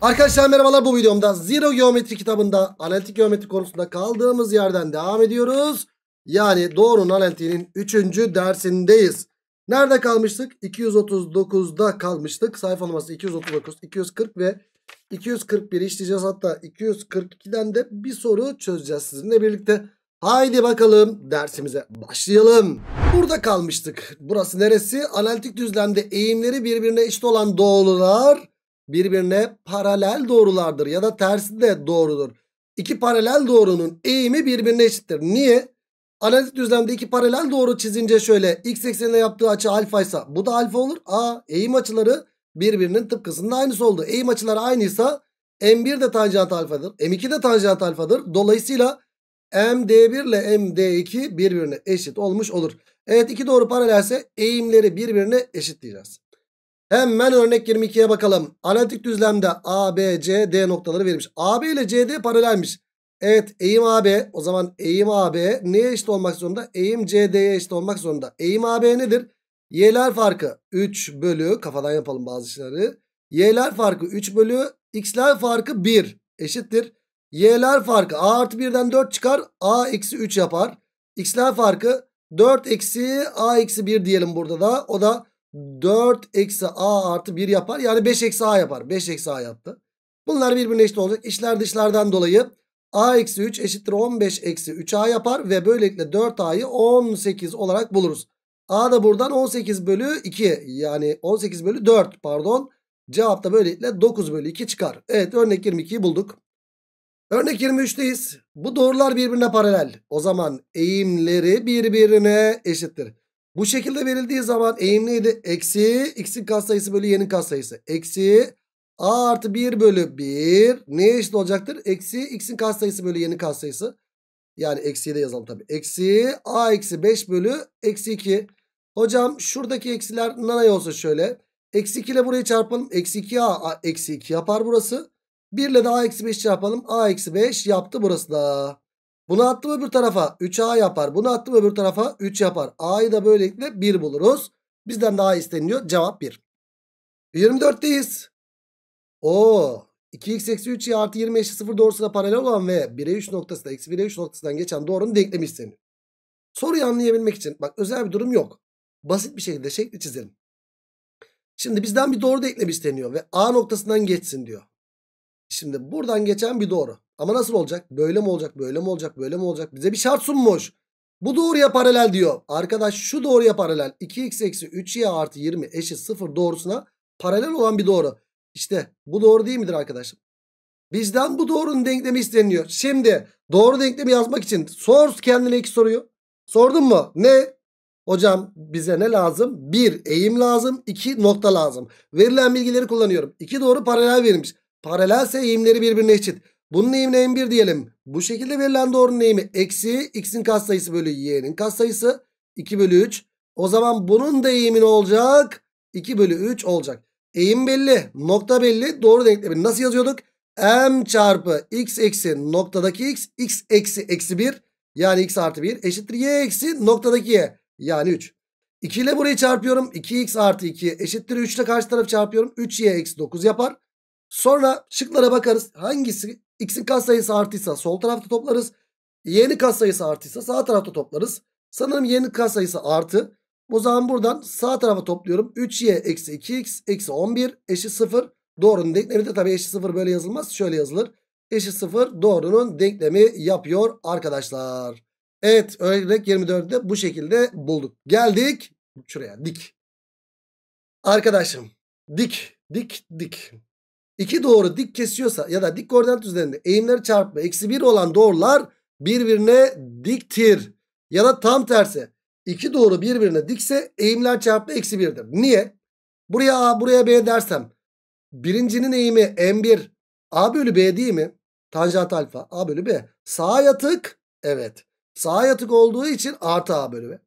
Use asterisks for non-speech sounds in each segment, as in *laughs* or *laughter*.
Arkadaşlar merhabalar bu videomda Zero Geometri kitabında analitik geometri konusunda kaldığımız yerden devam ediyoruz. Yani doğrunun analitiğinin 3. dersindeyiz. Nerede kalmıştık? 239'da kalmıştık. Sayfa numarası 239, 240 ve 241 işleyeceğiz. Hatta 242'den de bir soru çözeceğiz sizinle birlikte. Haydi bakalım dersimize başlayalım. Burada kalmıştık. Burası neresi? Analitik düzlemde eğimleri birbirine eşit olan doğrular birbirine paralel doğrulardır ya da tersi de doğrudur. İki paralel doğrunun eğimi birbirine eşittir. Niye? Analitik düzlemde iki paralel doğru çizince şöyle x eksenine yaptığı açı alfa ise bu da alfa olur. A eğim açıları birbirinin tıpkısında aynısı oldu. Eğim açıları aynıysa M1 de tanjant alfadır. M2 de tanjant alfadır. Dolayısıyla MD1 ile MD2 birbirine eşit olmuş olur. Evet iki doğru paralelse eğimleri birbirine eşit diyeceğiz. Hemen örnek 22'ye bakalım. Analitik düzlemde A, B, C, D noktaları verilmiş. AB ile CD paralelmiş. Evet eğim AB o zaman eğim AB neye eşit olmak zorunda? Eğim CD'ye eşit olmak zorunda. Eğim AB nedir? Y'ler farkı 3 bölü kafadan yapalım bazı işleri. Y'ler farkı 3 bölü x'ler farkı 1 eşittir. Y'ler farkı A artı 1'den 4 çıkar A eksi 3 yapar. X'ler farkı 4 eksi A eksi 1 diyelim burada da o da 4 eksi a artı 1 yapar. Yani 5 eksi a yapar. 5 eksi a yaptı. Bunlar birbirine eşit olacak. İşler dışlardan dolayı a eksi 3 eşittir 15 eksi 3a yapar. Ve böylelikle 4a'yı 18 olarak buluruz. a da buradan 18 bölü 2 yani 18 bölü 4 pardon. Cevap da böylelikle 9 bölü 2 çıkar. Evet örnek 22'yi bulduk. Örnek 23'teyiz. Bu doğrular birbirine paralel. O zaman eğimleri birbirine eşittir. Bu şekilde verildiği zaman eğim neydi? Eksi x'in katsayısı bölü y'nin katsayısı. Eksi a artı 1 bölü 1 neye eşit olacaktır? Eksi x'in katsayısı bölü y'nin katsayısı. Yani eksiyi de yazalım tabii. Eksi a eksi 5 bölü eksi 2. Hocam şuradaki eksiler nanay olsa şöyle. Eksi 2 ile burayı çarpalım. Eksi 2 a eksi 2 yapar burası. 1 ile de a eksi 5 çarpalım. a eksi 5 yaptı burası da. Bunu attım öbür tarafa 3A yapar. Bunu attım öbür tarafa 3 yapar. A'yı da böylelikle 1 buluruz. Bizden daha isteniyor, Cevap 1. 24'teyiz. O 2x eksi 3y artı 20 eşit 0 doğrusuna paralel olan ve 1'e 3 noktasında eksi 1'e 3 noktasından geçen doğrunun denklemi isteniyor. Soruyu anlayabilmek için bak özel bir durum yok. Basit bir şekilde şekli çizelim. Şimdi bizden bir doğru denklem isteniyor ve A noktasından geçsin diyor. Şimdi buradan geçen bir doğru. Ama nasıl olacak? Böyle mi olacak? Böyle mi olacak? Böyle mi olacak? Bize bir şart sunmuş. Bu doğruya paralel diyor. Arkadaş şu doğruya paralel. 2x eksi 3y artı 20 eşit 0 doğrusuna paralel olan bir doğru. İşte bu doğru değil midir arkadaşım? Bizden bu doğrunun denklemi isteniyor. Şimdi doğru denklemi yazmak için sor kendine iki soruyu. Sordun mu? Ne? Hocam bize ne lazım? Bir eğim lazım. iki nokta lazım. Verilen bilgileri kullanıyorum. İki doğru paralel verilmiş. Paralelse eğimleri birbirine eşit. Bunun eğimine M1 diyelim. Bu şekilde verilen doğrunun eğimi eksi x'in katsayısı bölü y'nin katsayısı 2 bölü 3. O zaman bunun da eğimi ne olacak? 2 bölü 3 olacak. Eğim belli. Nokta belli. Doğru denklemi nasıl yazıyorduk? M çarpı x eksi noktadaki x. x eksi eksi 1. Yani x artı 1 eşittir y eksi noktadaki y. Yani 3. 2 ile burayı çarpıyorum. 2x artı 2 eşittir 3 ile karşı tarafı çarpıyorum. 3y eksi 9 yapar. Sonra şıklara bakarız. Hangisi x'in katsayısı artıysa sol tarafta toplarız. Y'nin katsayısı artıysa sağ tarafta toplarız. Sanırım y'nin katsayısı artı. O zaman buradan sağ tarafa topluyorum. 3y eksi 2x eksi 11 eşit 0. Doğrunun denklemi de tabii eşit 0 böyle yazılmaz. Şöyle yazılır. Eşit 0 doğrunun denklemi yapıyor arkadaşlar. Evet örnek 24'de bu şekilde bulduk. Geldik şuraya dik. Arkadaşım dik dik dik iki doğru dik kesiyorsa ya da dik koordinat düzleminde eğimleri çarpma eksi 1 olan doğrular birbirine diktir. Ya da tam tersi iki doğru birbirine dikse eğimler çarpma eksi 1'dir. Niye? Buraya A buraya B dersem birincinin eğimi M1 A bölü B değil mi? Tanjant alfa A bölü B. Sağa yatık evet. Sağa yatık olduğu için artı A bölü B.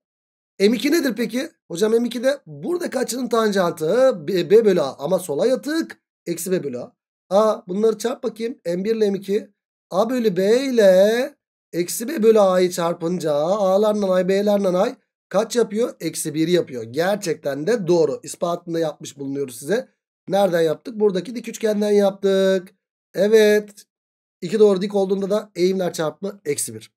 M2 nedir peki? Hocam M2'de burada kaçının tanjantı B, B bölü A ama sola yatık. Eksi b bölü a. A bunları çarp bakayım. M1 ile M2. A bölü B ile eksi B bölü A'yı çarpınca A'larla A'y B'lerle A'y kaç yapıyor? Eksi 1 yapıyor. Gerçekten de doğru. İspatında yapmış bulunuyoruz size. Nereden yaptık? Buradaki dik üçgenden yaptık. Evet. İki doğru dik olduğunda da eğimler çarpımı eksi 1.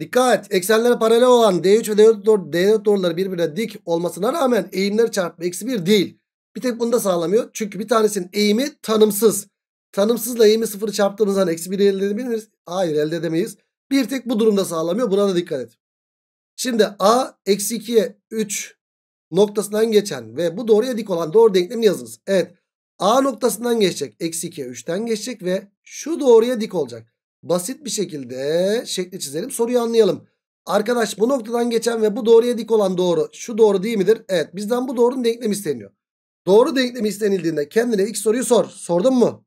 Dikkat! Eksenlere paralel olan D3 ve D4, D4 doğruları birbirine dik olmasına rağmen eğimleri çarpımı eksi 1 değil. Bir tek bunu da sağlamıyor. Çünkü bir tanesinin eğimi tanımsız. Tanımsızla eğimi sıfırı çarptığımız zaman eksi 1'i elde edebiliriz. Hayır elde edemeyiz. Bir tek bu durumda sağlamıyor. Buna da dikkat et. Şimdi A eksi 2'ye 3 noktasından geçen ve bu doğruya dik olan doğru denklemini yazınız. Evet A noktasından geçecek. Eksi 2'ye 3'ten geçecek ve şu doğruya dik olacak. Basit bir şekilde şekli çizelim. Soruyu anlayalım. Arkadaş bu noktadan geçen ve bu doğruya dik olan doğru şu doğru değil midir? Evet bizden bu doğrunun denklemi isteniyor. Doğru denklemi istenildiğinde kendine ilk soruyu sor. Sordun mu?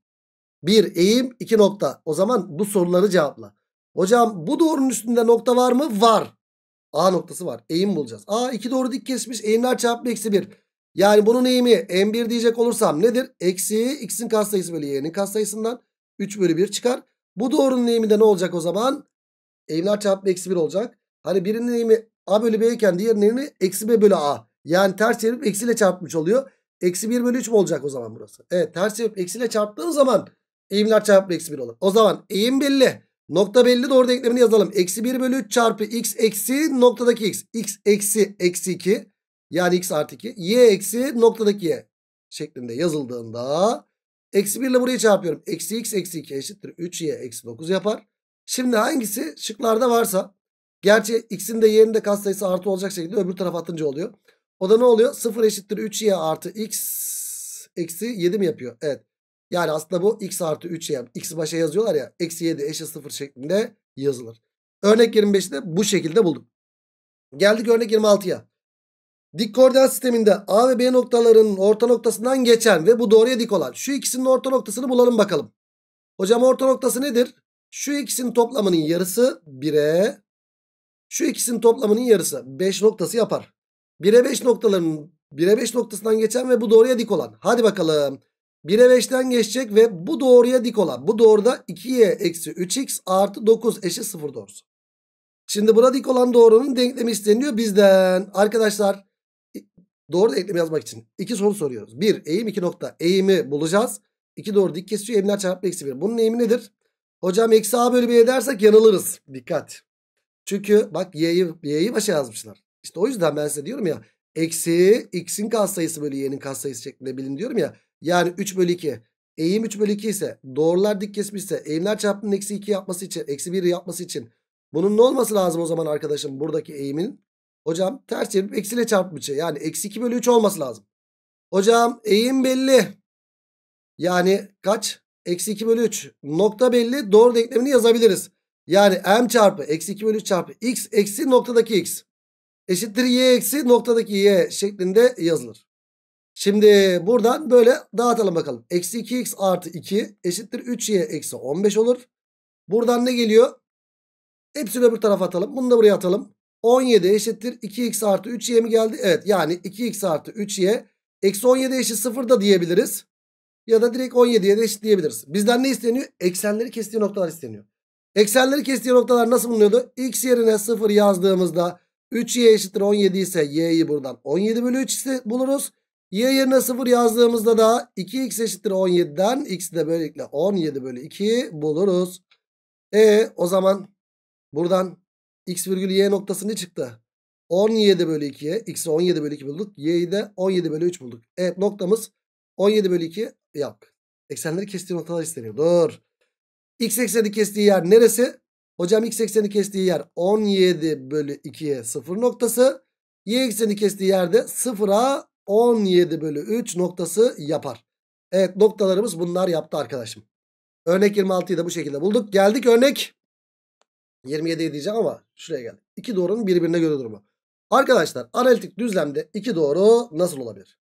1 eğim 2 nokta. O zaman bu soruları cevapla. Hocam bu doğrunun üstünde nokta var mı? Var. A noktası var. Eğim bulacağız. A 2 doğru dik kesmiş. Eğimler çarpımı eksi 1. Yani bunun eğimi M1 diyecek olursam nedir? Eksi x'in katsayısı bölü y'nin katsayısından 3 bölü 1 çıkar. Bu doğrunun eğimi de ne olacak o zaman? Eğimler çarpımı eksi 1 olacak. Hani birinin eğimi A bölü B iken diğerinin eğimi eksi B bölü A. Yani ters çevirip eksiyle çarpmış oluyor. Eksi 1 bölü 3 mü olacak o zaman burası? Evet ters yapıp eksiyle çarptığın zaman eğimler çarpı eksi 1 olur. O zaman eğim belli. Nokta belli doğru denklemini yazalım. Eksi 1 bölü 3 çarpı x eksi noktadaki x. x eksi eksi 2 yani x artı 2. y eksi noktadaki y şeklinde yazıldığında eksi 1 ile burayı çarpıyorum. Eksi x eksi 2 eşittir 3y eksi 9 yapar. Şimdi hangisi şıklarda varsa gerçi x'in de y'nin de katsayısı artı olacak şekilde öbür tarafa atınca oluyor. O da ne oluyor? 0 eşittir 3y artı x eksi 7 mi yapıyor? Evet. Yani aslında bu x artı 3y. X başa yazıyorlar ya. Eksi 7 eşit 0 şeklinde yazılır. Örnek 25'te bu şekilde bulduk. Geldik örnek 26'ya. Dik koordinat sisteminde A ve B noktalarının orta noktasından geçen ve bu doğruya dik olan. Şu ikisinin orta noktasını bulalım bakalım. Hocam orta noktası nedir? Şu ikisinin toplamının yarısı 1'e. Şu ikisinin toplamının yarısı 5 noktası yapar. 1'e 5 noktaların 1'e 5 noktasından geçen ve bu doğruya dik olan. Hadi bakalım. 1'e 5'ten geçecek ve bu doğruya dik olan. Bu doğruda 2y eksi 3x artı 9 eşit 0 doğrusu. Şimdi burada dik olan doğrunun denklemi isteniyor bizden. Arkadaşlar doğru denklemi yazmak için iki soru soruyoruz. 1 eğim 2 nokta eğimi bulacağız. 2 doğru dik kesiyor eğimler çarpı eksi 1. Bunun eğimi nedir? Hocam eksi a bölü b edersek yanılırız. Dikkat. Çünkü bak y'yi y'yi başa yazmışlar. İşte o yüzden ben size diyorum ya eksi x'in katsayısı bölü y'nin katsayısı şeklinde bilin diyorum ya. Yani 3 bölü 2 eğim 3 bölü 2 ise doğrular dik kesmişse eğimler çarpımının eksi 2 yapması için eksi 1 yapması için bunun ne olması lazım o zaman arkadaşım buradaki eğimin? Hocam ters çevirip eksiyle çarpmışı yani eksi 2 bölü 3 olması lazım. Hocam eğim belli. Yani kaç? Eksi 2 bölü 3. Nokta belli. Doğru denklemini yazabiliriz. Yani m çarpı eksi 2 bölü 3 çarpı x eksi noktadaki x eşittir y eksi noktadaki y şeklinde yazılır. Şimdi buradan böyle dağıtalım bakalım. Eksi 2x artı 2 eşittir 3y eksi 15 olur. Buradan ne geliyor? Hepsini öbür tarafa atalım. Bunu da buraya atalım. 17 eşittir 2x artı 3y mi geldi? Evet yani 2x artı 3y eksi 17 eşit 0 da diyebiliriz. Ya da direkt 17'ye de diyebiliriz. Bizden ne isteniyor? Eksenleri kestiği noktalar isteniyor. Eksenleri kestiği noktalar nasıl bulunuyordu? X yerine 0 yazdığımızda 3y eşittir 17 ise y'yi buradan 17 bölü 3 buluruz. Y yerine 0 yazdığımızda da 2x eşittir 17'den x'i de böylelikle 17 bölü 2 buluruz. E o zaman buradan x virgül y noktası ne çıktı? 17 bölü 2'ye x'i 17 bölü 2 bulduk. Y'yi de 17 bölü 3 bulduk. E noktamız 17 bölü 2 yap. Eksenleri kestiği noktalar isteniyor. Dur. X ekseni kestiği yer neresi? Hocam x ekseni kestiği yer 17 bölü 2'ye 0 noktası. Y ekseni kestiği yerde 0'a 17 bölü 3 noktası yapar. Evet noktalarımız bunlar yaptı arkadaşım. Örnek 26'yı da bu şekilde bulduk. Geldik örnek 27'ye diyeceğim ama şuraya geldik. İki doğrunun birbirine göre durumu. Arkadaşlar analitik düzlemde iki doğru nasıl olabilir?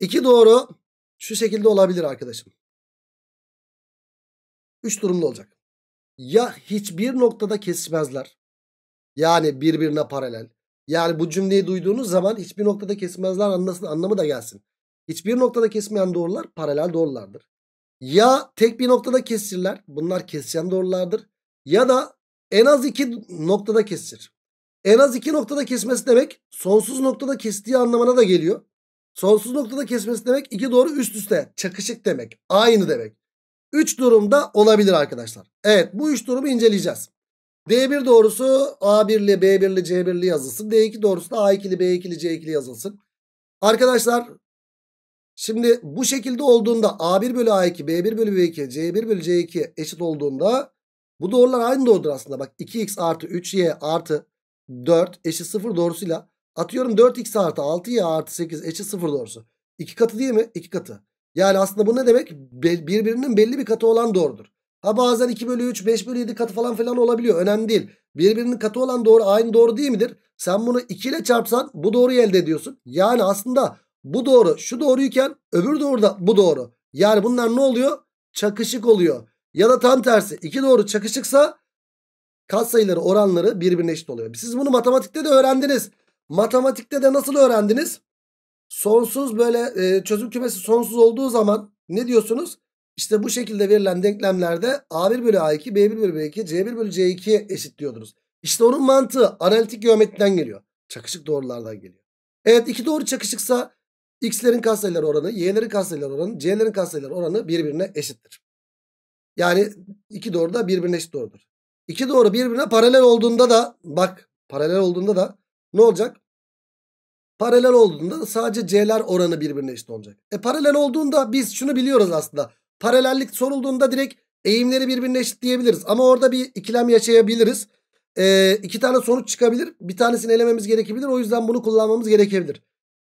İki doğru şu şekilde olabilir arkadaşım. Üç durumda olacak ya hiçbir noktada kesmezler. Yani birbirine paralel. Yani bu cümleyi duyduğunuz zaman hiçbir noktada kesmezler anlasın, anlamı da gelsin. Hiçbir noktada kesmeyen doğrular paralel doğrulardır. Ya tek bir noktada kesirler. Bunlar kesişen doğrulardır. Ya da en az iki noktada kesir. En az iki noktada kesmesi demek sonsuz noktada kestiği anlamına da geliyor. Sonsuz noktada kesmesi demek iki doğru üst üste çakışık demek. Aynı demek. 3 durumda olabilir arkadaşlar. Evet bu 3 durumu inceleyeceğiz. D1 doğrusu A1'li, B1'li, C1'li yazılsın. D2 doğrusu da A2'li, B2'li, C2'li yazılsın. Arkadaşlar şimdi bu şekilde olduğunda A1 bölü A2, B1 bölü B2, C1 bölü C2 eşit olduğunda bu doğrular aynı doğrudur aslında. Bak 2x artı 3y artı 4 eşit 0 doğrusuyla atıyorum 4x artı 6y artı 8 eşit 0 doğrusu. 2 katı değil mi? 2 katı. Yani aslında bu ne demek? Be birbirinin belli bir katı olan doğrudur. Ha bazen 2 bölü 3, 5 bölü 7 katı falan filan olabiliyor. Önemli değil. Birbirinin katı olan doğru aynı doğru değil midir? Sen bunu 2 ile çarpsan bu doğruyu elde ediyorsun. Yani aslında bu doğru şu doğruyken öbür doğru da bu doğru. Yani bunlar ne oluyor? Çakışık oluyor. Ya da tam tersi iki doğru çakışıksa katsayıları oranları birbirine eşit oluyor. Siz bunu matematikte de öğrendiniz. Matematikte de nasıl öğrendiniz? sonsuz böyle e, çözüm kümesi sonsuz olduğu zaman ne diyorsunuz? İşte bu şekilde verilen denklemlerde A1 bölü A2, B1 bölü B2, C1 bölü C2 eşitliyordunuz diyordunuz. İşte onun mantığı analitik geometriden geliyor. Çakışık doğrulardan geliyor. Evet iki doğru çakışıksa x'lerin katsayıları oranı, y'lerin katsayıları oranı, c'lerin katsayıları oranı birbirine eşittir. Yani iki doğru da birbirine eşit doğrudur. İki doğru birbirine paralel olduğunda da bak paralel olduğunda da ne olacak? Paralel olduğunda sadece c'ler oranı birbirine eşit olacak. E paralel olduğunda biz şunu biliyoruz aslında. Paralellik sorulduğunda direkt eğimleri birbirine eşit diyebiliriz. Ama orada bir ikilem yaşayabiliriz. E, iki tane sonuç çıkabilir. Bir tanesini elememiz gerekebilir. O yüzden bunu kullanmamız gerekebilir.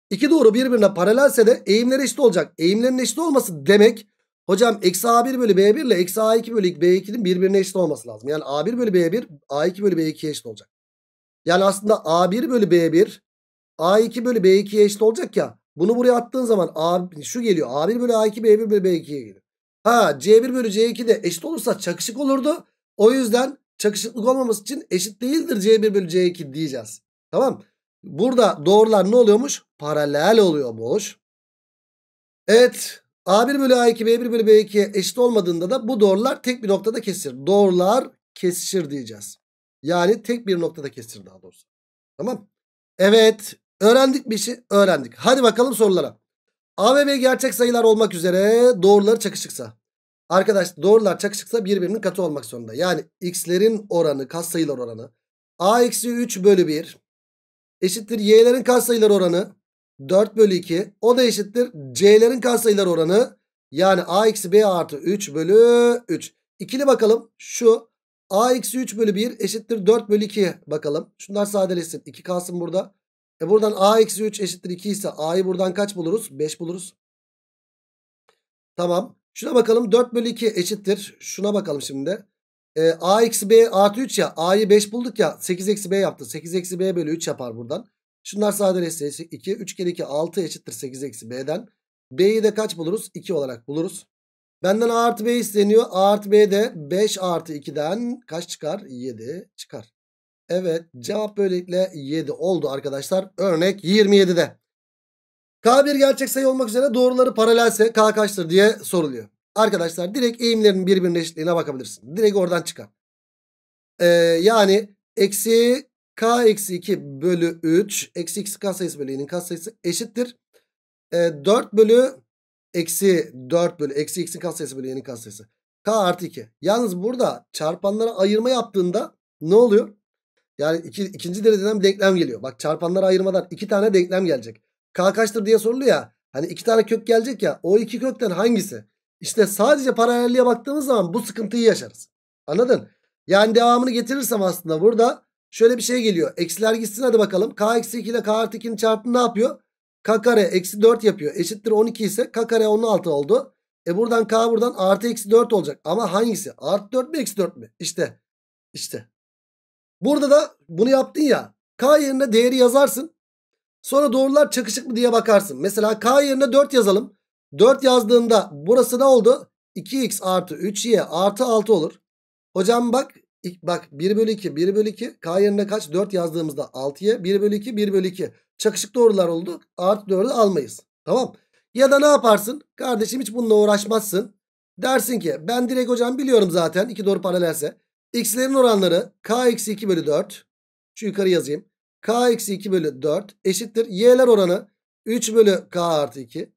İki doğru birbirine paralelse de eğimleri eşit olacak. Eğimlerin eşit olması demek hocam eksi A1 bölü B1 ile eksi A2 bölü B2'nin birbirine eşit olması lazım. Yani A1 bölü B1 A2 bölü B2 eşit olacak. Yani aslında A1 bölü B1 A2 bölü B2'ye eşit olacak ya. Bunu buraya attığın zaman A, şu geliyor. A1 bölü A2 B1 bölü B2'ye geliyor. Ha C1 bölü C2 de eşit olursa çakışık olurdu. O yüzden çakışıklık olmaması için eşit değildir C1 bölü C2 diyeceğiz. Tamam. Burada doğrular ne oluyormuş? Paralel oluyormuş. Evet. A1 bölü A2 B1 bölü B2'ye eşit olmadığında da bu doğrular tek bir noktada kesişir. Doğrular kesişir diyeceğiz. Yani tek bir noktada kesişir daha doğrusu. Tamam. Evet Öğrendik bir şey öğrendik. Hadi bakalım sorulara. A ve B gerçek sayılar olmak üzere doğruları çakışıksa. Arkadaş doğrular çakışıksa birbirinin katı olmak zorunda. Yani x'lerin oranı sayılar oranı. A eksi 3 bölü 1 eşittir y'lerin sayılar oranı 4 bölü 2. O da eşittir c'lerin sayılar oranı yani a eksi b artı 3 bölü 3. İkili bakalım şu a eksi 3 bölü 1 eşittir 4 bölü 2 bakalım. Şunlar sadeleşsin 2 kalsın burada. E buradan a eksi 3 eşittir 2 ise a'yı buradan kaç buluruz? 5 buluruz. Tamam. Şuna bakalım 4 bölü 2 eşittir. Şuna bakalım şimdi. E, a eksi b artı 3 ya. A'yı 5 bulduk ya. 8 eksi b yaptı. 8 eksi b bölü 3 yapar buradan. Şunlar sadeleşse 2. 3 kere 2 6 eşittir 8 eksi b'den. B'yi de kaç buluruz? 2 olarak buluruz. Benden A artı B isteniyor. A artı B de 5 artı 2'den kaç çıkar? 7 çıkar. Evet cevap böylelikle 7 oldu arkadaşlar. Örnek 27'de. K1 gerçek sayı olmak üzere doğruları paralelse K kaçtır diye soruluyor. Arkadaşlar direkt eğimlerin birbirine eşitliğine bakabilirsin. Direkt oradan çıkar. Ee, yani eksi K eksi 2 bölü 3 eksi x K sayısı bölü y'nin K sayısı eşittir. Ee, 4 bölü eksi 4 bölü eksi x'in K sayısı bölü y'nin K sayısı. K artı 2. Yalnız burada çarpanlara ayırma yaptığında ne oluyor? Yani iki, ikinci dereceden bir denklem geliyor. Bak çarpanlar ayırmadan iki tane denklem gelecek. K kaçtır diye soruluyor ya. Hani iki tane kök gelecek ya. O iki kökten hangisi? İşte sadece paralelliğe baktığımız zaman bu sıkıntıyı yaşarız. Anladın? Yani devamını getirirsem aslında burada şöyle bir şey geliyor. Eksiler gitsin hadi bakalım. K eksi 2 ile K artı 2'nin çarpımı ne yapıyor? K kare eksi 4 yapıyor. Eşittir 12 ise K kare 16 oldu. E buradan K buradan artı eksi 4 olacak. Ama hangisi? Artı 4 mi eksi 4 mi? İşte. İşte. Burada da bunu yaptın ya. K yerine değeri yazarsın. Sonra doğrular çakışık mı diye bakarsın. Mesela K yerine 4 yazalım. 4 yazdığında burası ne oldu? 2x artı 3y artı 6 olur. Hocam bak bak 1 bölü 2 1 bölü 2 K yerine kaç? 4 yazdığımızda 6y 1 bölü 2 1 bölü 2 çakışık doğrular oldu. Artı 4'ü almayız. Tamam. Ya da ne yaparsın? Kardeşim hiç bununla uğraşmazsın. Dersin ki ben direkt hocam biliyorum zaten iki doğru paralelse. X'lerin oranları k-2 bölü 4. Şu yukarı yazayım. k-2 bölü 4 eşittir. Y'ler oranı 3 bölü k artı 2.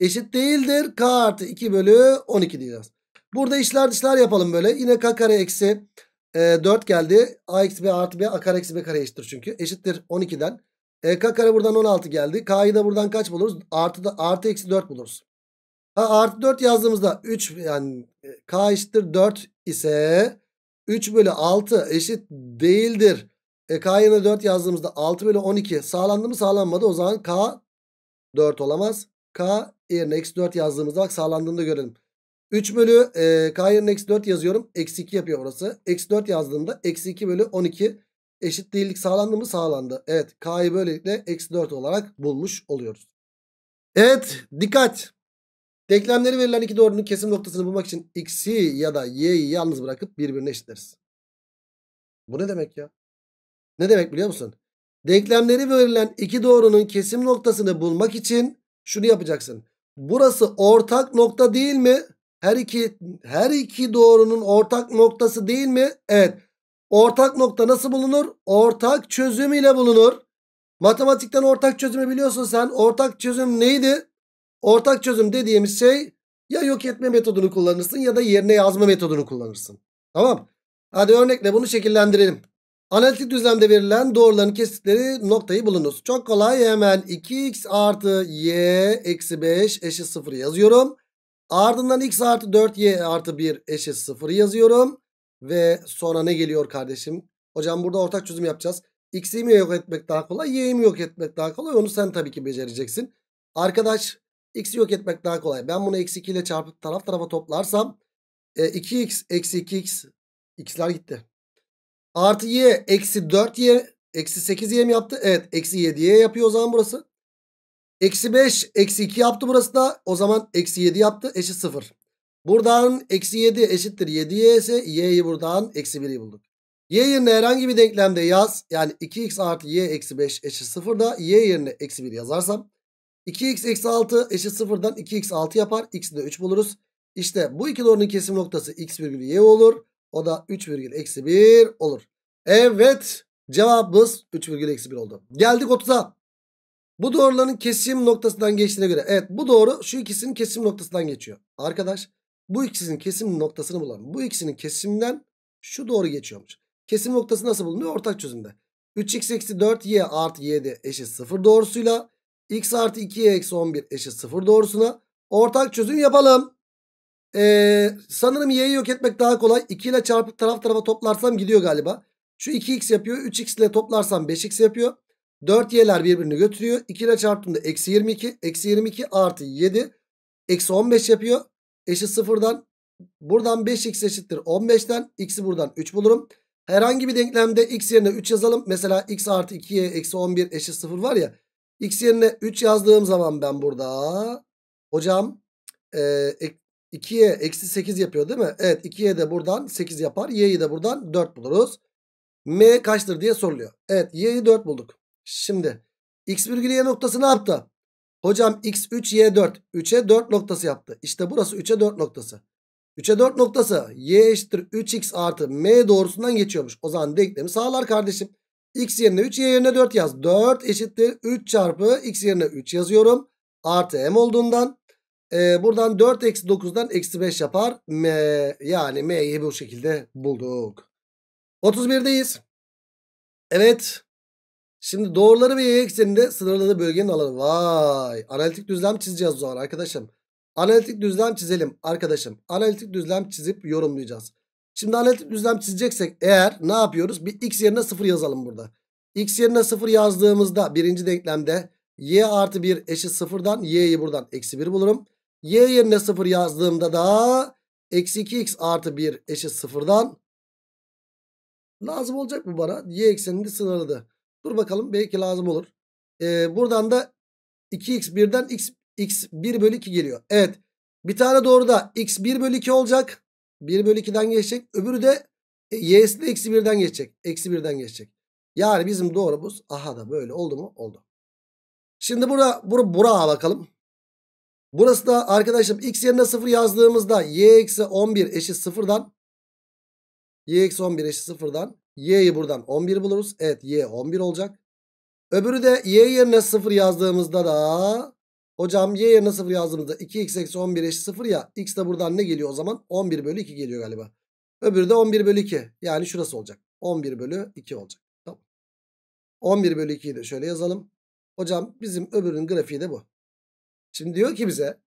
Eşit değildir. k artı 2 bölü 12 diyeceğiz. Burada işler dışlar yapalım böyle. Yine k kare eksi e, 4 geldi. a eksi b artı b a kare eksi b kare eşittir çünkü. Eşittir 12'den. E, k kare buradan 16 geldi. K'yı da buradan kaç buluruz? Artı, da, artı eksi 4 buluruz. Ha, artı 4 yazdığımızda 3 yani e, k eşittir 4 ise 3 bölü 6 eşit değildir. E K yerine 4 yazdığımızda 6 bölü 12 sağlandı mı sağlanmadı. O zaman K 4 olamaz. K yerine x 4 yazdığımızda bak sağlandığını da görelim. 3 bölü e, K yerine x 4 yazıyorum. Eksi 2 yapıyor orası. X 4 yazdığımda eksi 2 bölü 12 eşit değillik sağlandı mı sağlandı. Evet K'yı böylelikle eksi 4 olarak bulmuş oluyoruz. Evet dikkat. Denklemleri verilen iki doğrunun kesim noktasını bulmak için x'i ya da y'yi yalnız bırakıp birbirine eşitleriz. Bu ne demek ya? Ne demek biliyor musun? Denklemleri verilen iki doğrunun kesim noktasını bulmak için şunu yapacaksın. Burası ortak nokta değil mi? Her iki her iki doğrunun ortak noktası değil mi? Evet. Ortak nokta nasıl bulunur? Ortak çözüm ile bulunur. Matematikten ortak çözümü biliyorsun sen. Ortak çözüm neydi? Ortak çözüm dediğimiz şey ya yok etme metodunu kullanırsın ya da yerine yazma metodunu kullanırsın. Tamam. Hadi örnekle bunu şekillendirelim. Analitik düzlemde verilen doğruların kesitleri noktayı bulunuz. Çok kolay hemen 2x artı y eksi 5 eşit 0 yazıyorum. Ardından x artı 4y artı 1 eşit 0 yazıyorum. Ve sonra ne geliyor kardeşim? Hocam burada ortak çözüm yapacağız. X'i mi yok etmek daha kolay, Y'i mi yok etmek daha kolay? Onu sen tabii ki becereceksin. Arkadaş X'i yok etmek daha kolay. Ben bunu eksi 2 ile çarpıp taraf tarafa toplarsam e, 2x eksi 2x x'ler gitti. Artı y eksi 4y eksi 8y mi yaptı? Evet eksi 7y yapıyor o zaman burası. Eksi 5 eksi 2 yaptı burası da o zaman eksi 7 yaptı eşit 0. Buradan eksi 7 eşittir 7y ise y'yi buradan eksi 1'i bulduk. Y yerine herhangi bir denklemde yaz. Yani 2x artı y eksi 5 eşit 0 da y yerine eksi 1 yazarsam 2x eksi 6 eşit 0'dan 2x 6 yapar. X'i de 3 buluruz. İşte bu iki doğrunun kesim noktası x virgül y olur. O da 3 virgül eksi 1 olur. Evet cevabımız 3 virgül eksi 1 oldu. Geldik 30'a. Bu doğruların kesim noktasından geçtiğine göre. Evet bu doğru şu ikisinin kesim noktasından geçiyor. Arkadaş bu ikisinin kesim noktasını bulalım. Bu ikisinin kesimden şu doğru geçiyormuş. Kesim noktası nasıl bulunuyor? Ortak çözümde. 3x eksi 4y artı y eşit 0 doğrusuyla x artı 2y eksi 11 eşit 0 doğrusuna ortak çözüm yapalım. Ee, sanırım y'yi yok etmek daha kolay. 2 ile çarpıp taraf tarafa toplarsam gidiyor galiba. Şu 2x yapıyor. 3x ile toplarsam 5x yapıyor. 4y'ler birbirini götürüyor. 2 ile çarptığımda eksi 22. Eksi 22 artı 7. Eksi 15 yapıyor. Eşit 0'dan Buradan 5x eşittir 15'ten. X'i buradan 3 bulurum. Herhangi bir denklemde x yerine 3 yazalım. Mesela x artı 2y eksi 11 eşit 0 var ya. X yerine 3 yazdığım zaman ben burada hocam e, 2'ye eksi 8 yapıyor değil mi? Evet 2'ye de buradan 8 yapar. Y'yi de buradan 4 buluruz. M kaçtır diye soruluyor. Evet Y'yi 4 bulduk. Şimdi X virgül Y noktası ne yaptı? Hocam X3 Y4 3'e 4 noktası yaptı. İşte burası 3'e 4 noktası. 3'e 4 noktası y eşittir 3x artı m doğrusundan geçiyormuş. O zaman denklemi sağlar kardeşim. X yerine 3 Y yerine 4 yaz. 4 eşittir 3 çarpı X yerine 3 yazıyorum. Artı M olduğundan. E, buradan 4 eksi 9'dan eksi 5 yapar. M, yani M'yi bu şekilde bulduk. 31'deyiz. Evet. Şimdi doğruları ve y ekseninde sınırladığı bölgenin alanı. Vay. Analitik düzlem çizeceğiz o zaman arkadaşım. Analitik düzlem çizelim arkadaşım. Analitik düzlem çizip yorumlayacağız. Şimdi analitik düzlem çizeceksek eğer ne yapıyoruz? Bir x yerine 0 yazalım burada. x yerine 0 yazdığımızda birinci denklemde y artı 1 eşit 0'dan y'yi buradan eksi 1 bulurum. y yerine 0 yazdığımda da eksi 2x artı 1 eşit 0'dan lazım olacak mı bana? y eksenini sınırladı. Dur bakalım belki lazım olur. Ee, buradan da 2x 1'den x, x 1 bölü 2 geliyor. Evet bir tane doğru da x 1 bölü 2 olacak. 1 bölü 2'den geçecek. Öbürü de e, y'si de eksi 1'den geçecek. Eksi 1'den geçecek. Yani bizim doğrumuz aha da böyle oldu mu? Oldu. Şimdi bura, bura, buraya bakalım. Burası da arkadaşım x yerine 0 yazdığımızda y eksi 11 eşit 0'dan y eksi 11 eşit 0'dan y'yi buradan 11 buluruz. Evet y 11 olacak. Öbürü de y yerine 0 yazdığımızda da Hocam y y'ye nasıl yazdığımızda 2x eksi 11 eşit 0 ya. X de buradan ne geliyor o zaman? 11 bölü 2 geliyor galiba. Öbürü de 11 bölü 2. Yani şurası olacak. 11 bölü 2 olacak. Tamam. 11 bölü 2'yi de şöyle yazalım. Hocam bizim öbürünün grafiği de bu. Şimdi diyor ki bize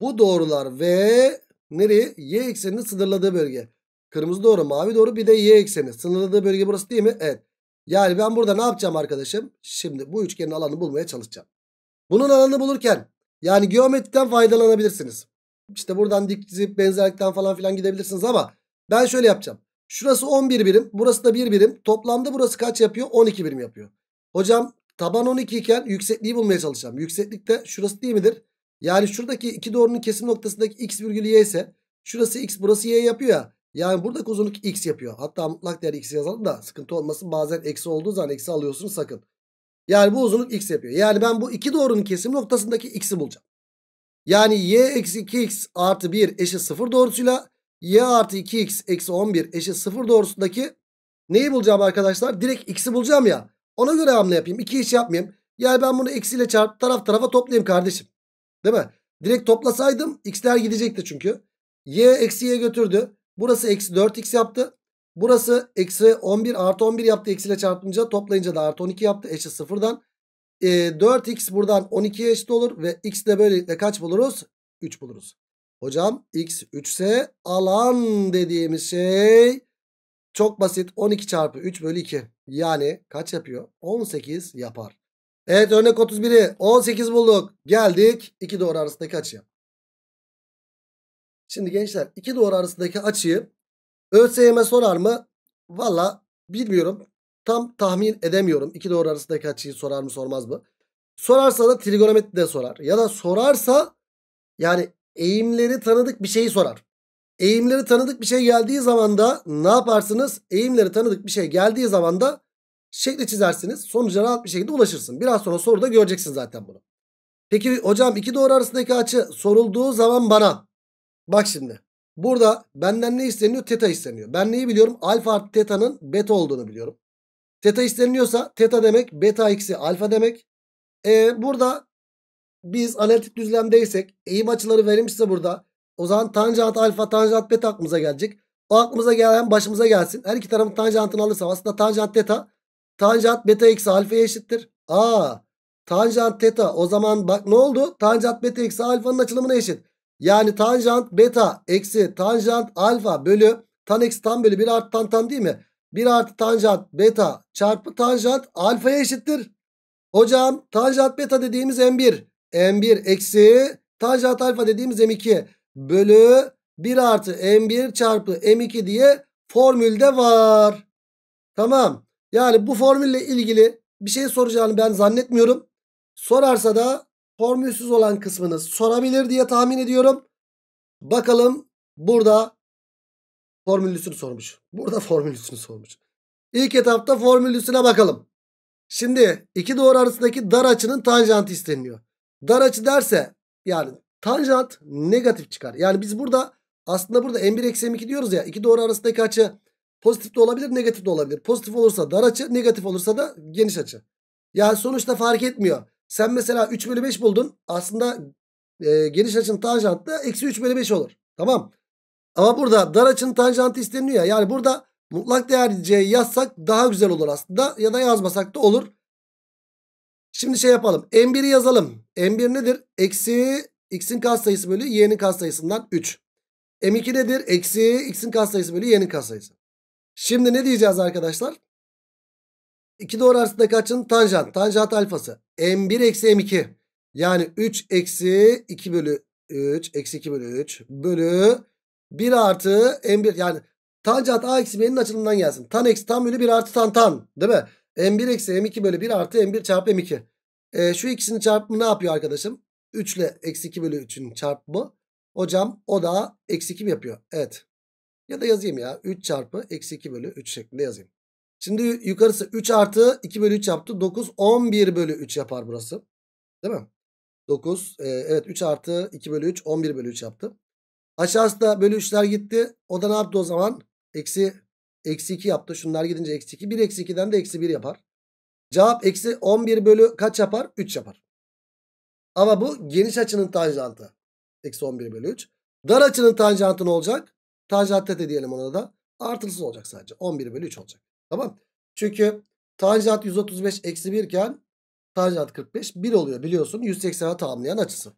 bu doğrular ve nereye? Y eksenini sınırladığı bölge. Kırmızı doğru, mavi doğru bir de y ekseni. Sınırladığı bölge burası değil mi? Evet. Yani ben burada ne yapacağım arkadaşım? Şimdi bu üçgenin alanı bulmaya çalışacağım. Bunun alanını bulurken yani geometriden faydalanabilirsiniz. İşte buradan dik dizip benzerlikten falan filan gidebilirsiniz ama ben şöyle yapacağım. Şurası 11 birim. Burası da 1 birim. Toplamda burası kaç yapıyor? 12 birim yapıyor. Hocam taban 12 iken yüksekliği bulmaya çalışacağım. Yükseklikte de şurası değil midir? Yani şuradaki iki doğrunun kesim noktasındaki x virgülü y ise şurası x burası y yapıyor ya. Yani buradaki uzunluk x yapıyor. Hatta mutlak değer x yazalım da sıkıntı olmasın. Bazen eksi olduğu zaman eksi alıyorsunuz sakın. Yani bu uzunluk x yapıyor. Yani ben bu iki doğrunun kesim noktasındaki x'i bulacağım. Yani y eksi 2x artı 1 eşit 0 doğrusuyla y artı 2x eksi 11 eşit 0 doğrusundaki neyi bulacağım arkadaşlar? Direkt x'i bulacağım ya. Ona göre hamle yapayım. İki iş yapmayayım. Yani ben bunu eksiyle çarp taraf tarafa toplayayım kardeşim. Değil mi? Direkt toplasaydım x'ler gidecekti çünkü. y eksi y götürdü. Burası eksi 4x yaptı. Burası eksi 11 artı 11 yaptı eksiyle çarpınca toplayınca da artı 12 yaptı eşit sıfırdan. E, ee, 4x buradan 12'ye eşit olur ve x de böylelikle kaç buluruz? 3 buluruz. Hocam x 3 ise alan dediğimiz şey çok basit 12 çarpı 3 bölü 2 yani kaç yapıyor? 18 yapar. Evet örnek 31'i 18 bulduk. Geldik iki doğru arasındaki açıya. Şimdi gençler iki doğru arasındaki açıyı ÖSYM sorar mı? Valla bilmiyorum. Tam tahmin edemiyorum. İki doğru arasındaki açıyı şey sorar mı sormaz mı? Sorarsa da trigonometri de sorar. Ya da sorarsa yani eğimleri tanıdık bir şeyi sorar. Eğimleri tanıdık bir şey geldiği zaman da ne yaparsınız? Eğimleri tanıdık bir şey geldiği zaman da şekli çizersiniz. Sonuca rahat bir şekilde ulaşırsın. Biraz sonra soruda göreceksin zaten bunu. Peki hocam iki doğru arasındaki açı sorulduğu zaman bana. Bak şimdi. Burada benden ne isteniyor? Teta isteniyor. Ben neyi biliyorum? Alfa artı teta'nın beta olduğunu biliyorum. Teta isteniliyorsa teta demek beta eksi alfa demek. Ee, burada biz analitik düzlemdeysek eğim açıları verilmişse burada o zaman tanjant alfa tanjant beta aklımıza gelecek. O aklımıza gelen başımıza gelsin. Her iki tarafın tanjantını alırsam aslında tanjant teta tanjant beta eksi alfaya eşittir. Aa tanjant teta o zaman bak ne oldu? Tanjant beta eksi alfanın açılımına eşit. Yani tanjant beta eksi tanjant alfa bölü tan eksi tan bölü 1 artı tan tan değil mi? 1 artı tanjant beta çarpı tanjant alfaya eşittir. Hocam tanjant beta dediğimiz m1. m1 eksi tanjant alfa dediğimiz m2 bölü 1 artı m1 çarpı m2 diye formülde var. Tamam. Yani bu formülle ilgili bir şey soracağını ben zannetmiyorum. Sorarsa da formülsüz olan kısmını sorabilir diye tahmin ediyorum. Bakalım burada formüllüsünü sormuş. Burada *laughs* formüllüsünü sormuş. İlk etapta formüllüsüne bakalım. Şimdi iki doğru arasındaki dar açının tanjantı isteniyor. Dar açı derse yani tanjant negatif çıkar. Yani biz burada aslında burada m1 eksi m2 diyoruz ya. iki doğru arasındaki açı pozitif de olabilir negatif de olabilir. Pozitif olursa dar açı negatif olursa da geniş açı. Yani sonuçta fark etmiyor. Sen mesela 3 bölü 5 buldun. Aslında e, geniş açın tanjantı eksi 3 bölü 5 olur. Tamam. Ama burada dar açın tanjantı isteniyor ya. Yani burada mutlak değer C'yi yazsak daha güzel olur aslında. Ya da yazmasak da olur. Şimdi şey yapalım. M1'i yazalım. M1 nedir? Eksi x'in katsayısı bölü y'nin katsayısından 3. M2 nedir? Eksi x'in katsayısı bölü y'nin katsayısı. Şimdi ne diyeceğiz arkadaşlar? İki doğru arasındaki açının tanjant. Tanjant alfası. M1 eksi M2. Yani 3 eksi 2 bölü 3. Eksi 2 bölü 3. Bölü 1 artı M1. Yani tanjant A eksi B'nin açılımından gelsin. Tan eksi tan bölü 1 artı tan tan. Değil mi? M1 eksi M2 bölü 1 artı M1 çarpı M2. E, şu ikisinin çarpımı ne yapıyor arkadaşım? 3 ile eksi 2 bölü 3'ün çarpımı. Hocam o da eksi 2 yapıyor? Evet. Ya da yazayım ya. 3 çarpı eksi 2 bölü 3 şeklinde yazayım. Şimdi yukarısı 3 artı 2 bölü 3 yaptı. 9 11 bölü 3 yapar burası. Değil mi? 9 e, evet 3 artı 2 bölü 3 11 bölü 3 yaptı. Aşağısı da bölü 3'ler gitti. O da ne yaptı o zaman? Eksi, eksi 2 yaptı. Şunlar gidince eksi 2. 1 eksi 2'den de eksi 1 yapar. Cevap eksi 11 bölü kaç yapar? 3 yapar. Ama bu geniş açının tanjantı. Eksi 11 bölü 3. Dar açının tanjantı ne olacak? Tanjant teta diyelim ona da. Artılısız olacak sadece. 11 bölü 3 olacak. Tamam. Çünkü tanjant 135 eksi 1 iken tanjant 45 1 oluyor biliyorsun. 180'e tamamlayan açısı.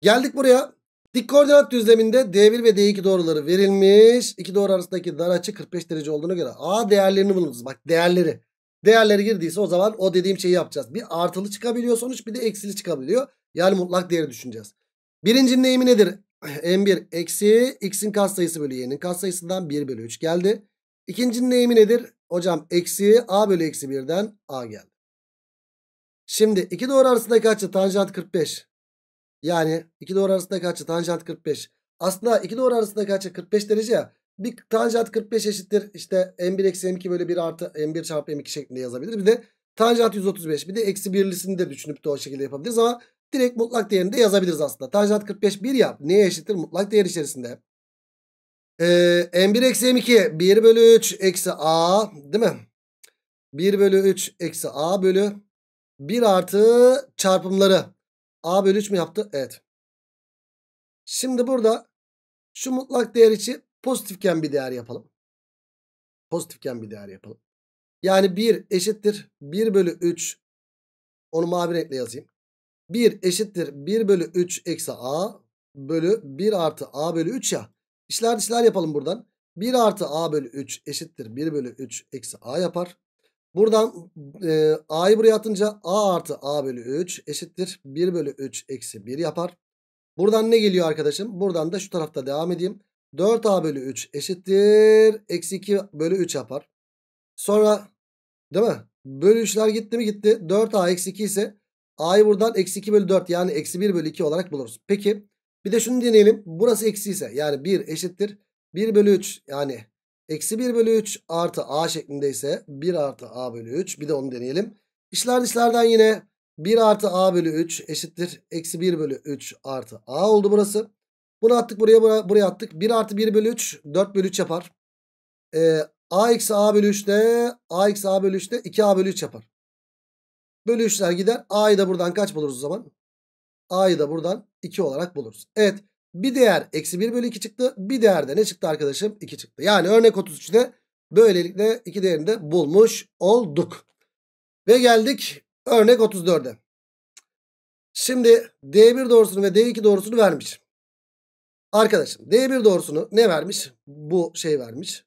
Geldik buraya. Dik koordinat düzleminde D1 ve D2 doğruları verilmiş. İki doğru arasındaki dar açı 45 derece olduğuna göre A değerlerini bulunuz. Bak değerleri. Değerleri girdiyse o zaman o dediğim şeyi yapacağız. Bir artılı çıkabiliyor sonuç bir de eksili çıkabiliyor. Yani mutlak değeri düşüneceğiz. Birincinin eğimi nedir? *clears throat* M1 eksi x'in katsayısı bölü y'nin katsayısından 1 bölü 3 geldi. İkincinin eğimi nedir? Hocam eksi a bölü eksi birden a geldi. Şimdi iki doğru arasındaki kaçtı? tanjant 45. Yani iki doğru arasındaki kaçtı? tanjant 45. Aslında iki doğru arasındaki kaçtı? 45 derece ya. Bir tanjant 45 eşittir işte m1 eksi m2 bölü 1 artı m1 çarpı m2 şeklinde yazabilir. Bir de tanjant 135 bir de eksi birlisini de düşünüp de o şekilde yapabiliriz ama direkt mutlak değerini de yazabiliriz aslında. Tanjant 45 1 ya neye eşittir mutlak değer içerisinde. Ee, M1 eksi M2 1 bölü 3 eksi A değil mi? 1 bölü 3 eksi A bölü 1 artı çarpımları. A bölü 3 mü yaptı? Evet. Şimdi burada şu mutlak değer için pozitifken bir değer yapalım. Pozitifken bir değer yapalım. Yani 1 eşittir 1 bölü 3. Onu mavi renkle yazayım. 1 eşittir 1 bölü 3 eksi A bölü 1 artı A bölü 3 ya. İşler dişler yapalım buradan. 1 artı a bölü 3 eşittir 1 bölü 3 eksi a yapar. Buradan e, a'yı buraya atınca a artı a bölü 3 eşittir 1 bölü 3 eksi 1 yapar. Buradan ne geliyor arkadaşım? Buradan da şu tarafta devam edeyim. 4a bölü 3 eşittir. Eksi 2 bölü 3 yapar. Sonra değil mi? Bölü 3'ler gitti mi gitti. 4a eksi 2 ise a'yı buradan eksi 2 bölü 4 yani eksi 1 bölü 2 olarak buluruz. Peki bir de şunu deneyelim. Burası eksi ise yani 1 eşittir. 1 bölü 3 yani eksi 1 bölü 3 artı a şeklindeyse 1 artı a bölü 3. Bir de onu deneyelim. İşler dışlardan yine 1 artı a bölü 3 eşittir. Eksi 1 bölü 3 artı a oldu burası. Bunu attık buraya buraya attık. 1 artı 1 bölü 3 4 bölü 3 yapar. Ee, a eksi a bölü 3 de a eksi a bölü 3 de 2 a bölü 3 yapar. Bölü 3'ler gider. a'yı da buradan kaç buluruz o zaman? A'yı da buradan 2 olarak buluruz. Evet bir değer eksi 1 bölü 2 çıktı. Bir değer de ne çıktı arkadaşım? 2 çıktı. Yani örnek 33'te böylelikle iki değerini de bulmuş olduk. Ve geldik örnek 34'e. Şimdi D1 doğrusunu ve D2 doğrusunu vermiş. Arkadaşım D1 doğrusunu ne vermiş? Bu şey vermiş.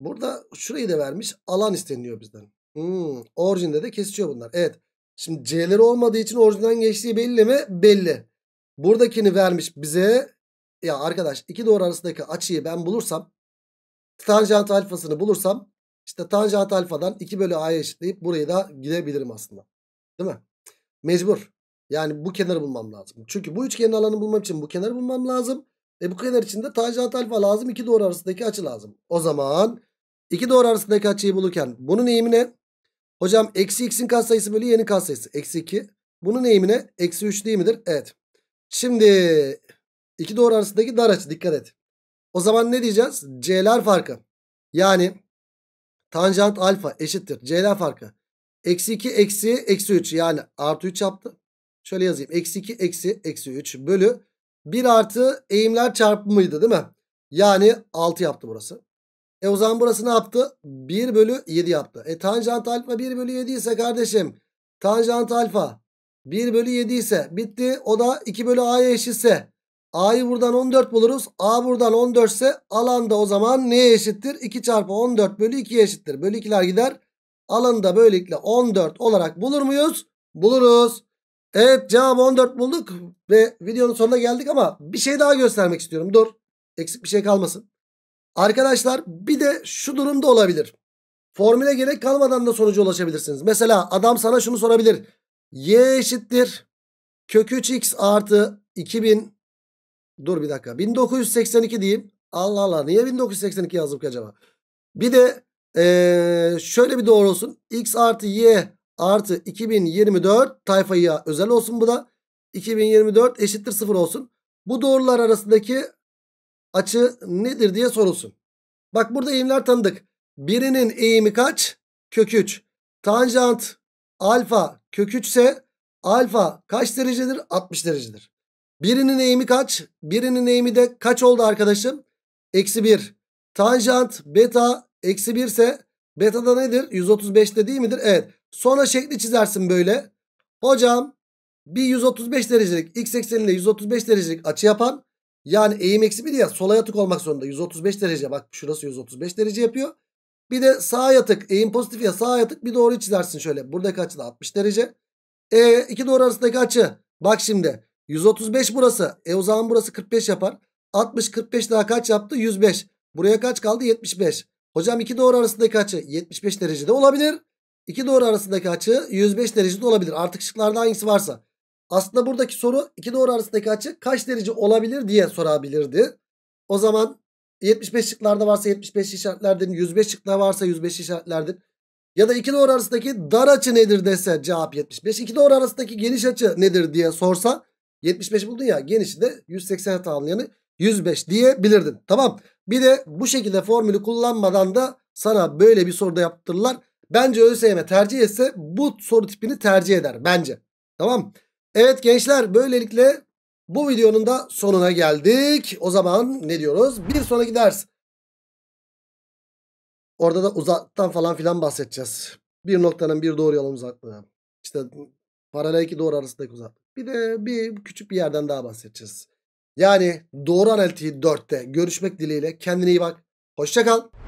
Burada şurayı da vermiş. Alan isteniyor bizden. Hmm, orijinde de kesişiyor bunlar. Evet. Şimdi C'leri olmadığı için orijinden geçtiği belli mi? Belli. Buradakini vermiş bize. Ya arkadaş iki doğru arasındaki açıyı ben bulursam tanjant alfasını bulursam işte tanjant alfadan 2 bölü a'ya eşitleyip burayı da gidebilirim aslında. Değil mi? Mecbur. Yani bu kenarı bulmam lazım. Çünkü bu üçgenin alanını bulmam için bu kenarı bulmam lazım. E bu kenar için de tanjant alfa lazım. iki doğru arasındaki açı lazım. O zaman iki doğru arasındaki açıyı bulurken bunun eğimi ne? Hocam eksi x'in katsayısı bölü y'nin katsayısı. Eksi 2. Bunun eğimine eksi 3 değil midir? Evet. Şimdi iki doğru arasındaki dar açı dikkat et. O zaman ne diyeceğiz? C'ler farkı. Yani tanjant alfa eşittir. C'ler farkı. Eksi 2 eksi eksi 3 yani artı 3 yaptı. Şöyle yazayım. Eksi 2 eksi eksi 3 bölü 1 artı eğimler çarpımıydı değil mi? Yani 6 yaptı burası. E o zaman burası ne yaptı? 1 bölü 7 yaptı. E tanjant alfa 1 bölü 7 ise kardeşim tanjant alfa 1 bölü 7 ise bitti. O da 2 bölü a'ya eşitse a'yı buradan 14 buluruz. a buradan 14 ise alanda o zaman neye eşittir? 2 çarpı 14 bölü 2'ye eşittir. Bölü 2'ler gider. Alanda böylelikle 14 olarak bulur muyuz? Buluruz. Evet cevap 14 bulduk ve videonun sonuna geldik ama bir şey daha göstermek istiyorum. Dur eksik bir şey kalmasın. Arkadaşlar bir de şu durumda olabilir. Formüle gerek kalmadan da sonuca ulaşabilirsiniz. Mesela adam sana şunu sorabilir. Y eşittir. Kök 3x artı 2000. Dur bir dakika. 1982 diyeyim. Allah Allah niye 1982 yazdım ki acaba? Bir de ee, şöyle bir doğru olsun. X artı Y artı 2024 tayfaya özel olsun bu da. 2024 eşittir 0 olsun. Bu doğrular arasındaki açı nedir diye sorulsun. Bak burada eğimler tanıdık. Birinin eğimi kaç? Kök 3. Tanjant alfa kök 3 ise alfa kaç derecedir? 60 derecedir. Birinin eğimi kaç? Birinin eğimi de kaç oldu arkadaşım? Eksi 1. Tanjant beta eksi 1 ise beta da nedir? 135 de değil midir? Evet. Sonra şekli çizersin böyle. Hocam bir 135 derecelik x ekseninde 135 derecelik açı yapan yani eğim eksi 1 ya sola yatık olmak zorunda. 135 derece bak şurası 135 derece yapıyor. Bir de sağ yatık eğim pozitif ya Sağ yatık bir doğru çizersin şöyle. Buradaki açı da 60 derece. E iki doğru arasındaki açı bak şimdi 135 burası. E o zaman burası 45 yapar. 60 45 daha kaç yaptı? 105. Buraya kaç kaldı? 75. Hocam iki doğru arasındaki açı 75 derecede olabilir. İki doğru arasındaki açı 105 derecede olabilir. Artık şıklarda hangisi varsa. Aslında buradaki soru iki doğru arasındaki açı kaç derece olabilir diye sorabilirdi. O zaman 75 şıklarda varsa 75 işaretlerdin. 105 şıkta varsa 105 işaretlerdin. Ya da iki doğru arasındaki dar açı nedir dese cevap 75. İki doğru arasındaki geniş açı nedir diye sorsa 75 buldun ya genişi de 180 tamamlayanı 105 diyebilirdin. Tamam bir de bu şekilde formülü kullanmadan da sana böyle bir soruda yaptırırlar. Bence ÖSYM tercih etse bu soru tipini tercih eder bence. Tamam Evet gençler böylelikle bu videonun da sonuna geldik. O zaman ne diyoruz? Bir sonraki ders. Orada da uzaktan falan filan bahsedeceğiz. Bir noktanın bir doğru yolun uzaklığı. İşte paralel iki doğru arasındaki uzaklık. Bir de bir küçük bir yerden daha bahsedeceğiz. Yani doğru analitiği 4'te görüşmek dileğiyle. Kendine iyi bak. Hoşçakal.